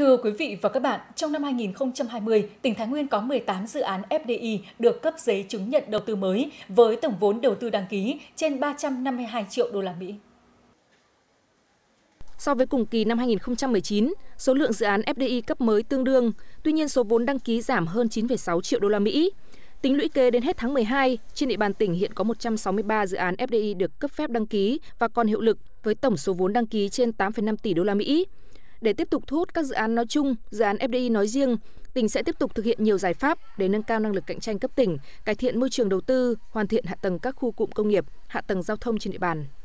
Thưa quý vị và các bạn, trong năm 2020, tỉnh Thái Nguyên có 18 dự án FDI được cấp giấy chứng nhận đầu tư mới với tổng vốn đầu tư đăng ký trên 352 triệu đô la Mỹ. So với cùng kỳ năm 2019, số lượng dự án FDI cấp mới tương đương, tuy nhiên số vốn đăng ký giảm hơn 9,6 triệu đô la Mỹ. Tính lũy kế đến hết tháng 12, trên địa bàn tỉnh hiện có 163 dự án FDI được cấp phép đăng ký và còn hiệu lực với tổng số vốn đăng ký trên 8,5 tỷ đô la Mỹ. Để tiếp tục thu hút các dự án nói chung, dự án FDI nói riêng, tỉnh sẽ tiếp tục thực hiện nhiều giải pháp để nâng cao năng lực cạnh tranh cấp tỉnh, cải thiện môi trường đầu tư, hoàn thiện hạ tầng các khu cụm công nghiệp, hạ tầng giao thông trên địa bàn.